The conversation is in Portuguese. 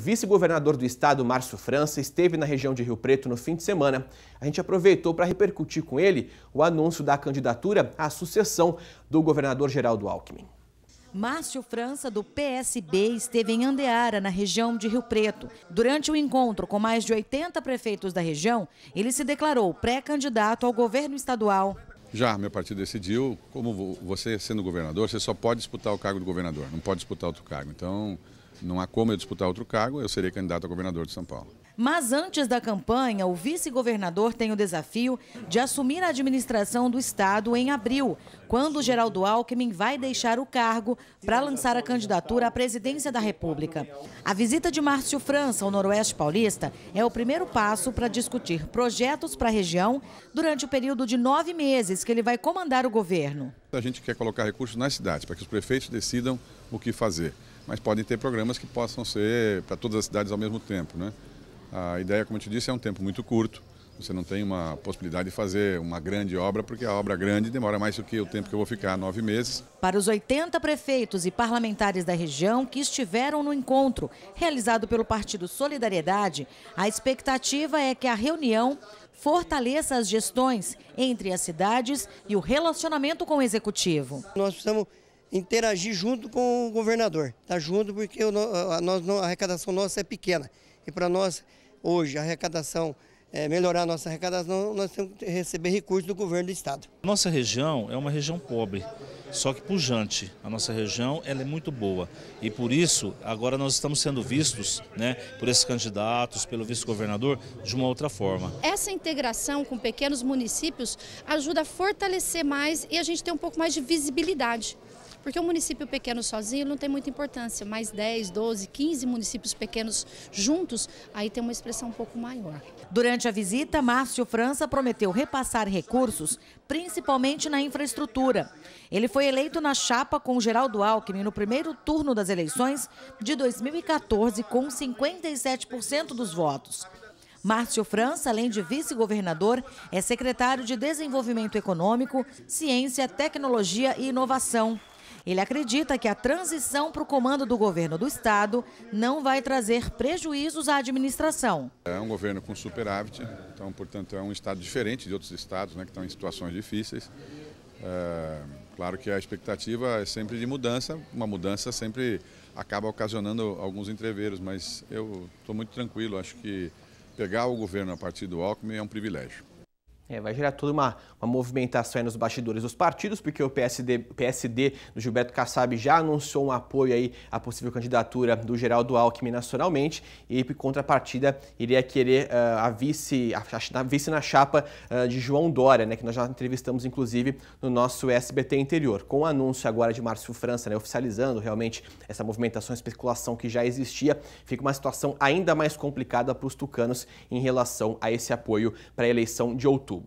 Vice-governador do estado, Márcio França, esteve na região de Rio Preto no fim de semana. A gente aproveitou para repercutir com ele o anúncio da candidatura à sucessão do governador Geraldo Alckmin. Márcio França, do PSB, esteve em Andeara, na região de Rio Preto. Durante o encontro com mais de 80 prefeitos da região, ele se declarou pré-candidato ao governo estadual. Já, meu partido decidiu, como você sendo governador, você só pode disputar o cargo do governador, não pode disputar outro cargo. Então, não há como eu disputar outro cargo, eu serei candidato a governador de São Paulo. Mas antes da campanha, o vice-governador tem o desafio de assumir a administração do Estado em abril, quando Geraldo Alckmin vai deixar o cargo para lançar a candidatura à presidência da República. A visita de Márcio França ao Noroeste Paulista é o primeiro passo para discutir projetos para a região durante o período de nove meses que ele vai comandar o governo. A gente quer colocar recursos nas cidades, para que os prefeitos decidam o que fazer mas podem ter programas que possam ser para todas as cidades ao mesmo tempo. Né? A ideia, como eu te disse, é um tempo muito curto, você não tem uma possibilidade de fazer uma grande obra, porque a obra grande demora mais do que o tempo que eu vou ficar, nove meses. Para os 80 prefeitos e parlamentares da região que estiveram no encontro realizado pelo Partido Solidariedade, a expectativa é que a reunião fortaleça as gestões entre as cidades e o relacionamento com o executivo. Nós precisamos interagir junto com o governador. Está junto porque a, nós, a arrecadação nossa é pequena. E para nós, hoje, a arrecadação, é, melhorar a nossa arrecadação, nós temos que receber recursos do governo do estado. Nossa região é uma região pobre, só que pujante. A nossa região ela é muito boa. E por isso, agora nós estamos sendo vistos né, por esses candidatos, pelo vice-governador, de uma outra forma. Essa integração com pequenos municípios ajuda a fortalecer mais e a gente ter um pouco mais de visibilidade. Porque o um município pequeno sozinho não tem muita importância, mas 10, 12, 15 municípios pequenos juntos, aí tem uma expressão um pouco maior. Durante a visita, Márcio França prometeu repassar recursos, principalmente na infraestrutura. Ele foi eleito na chapa com Geraldo Alckmin no primeiro turno das eleições de 2014 com 57% dos votos. Márcio França, além de vice-governador, é secretário de Desenvolvimento Econômico, Ciência, Tecnologia e Inovação. Ele acredita que a transição para o comando do governo do Estado não vai trazer prejuízos à administração. É um governo com superávit, então, portanto, é um Estado diferente de outros estados né, que estão em situações difíceis. É, claro que a expectativa é sempre de mudança, uma mudança sempre acaba ocasionando alguns entreveros, mas eu estou muito tranquilo, acho que pegar o governo a partir do Alckmin é um privilégio. É, vai gerar toda uma, uma movimentação nos bastidores dos partidos, porque o PSD, PSD do Gilberto Kassab já anunciou um apoio aí à possível candidatura do Geraldo Alckmin nacionalmente e, por contrapartida, iria querer uh, a, vice, a, a, vice na chapa uh, de João Dória, né, que nós já entrevistamos, inclusive, no nosso SBT interior. Com o anúncio agora de Márcio França, né, oficializando realmente essa movimentação, especulação que já existia, fica uma situação ainda mais complicada para os tucanos em relação a esse apoio para a eleição de outubro.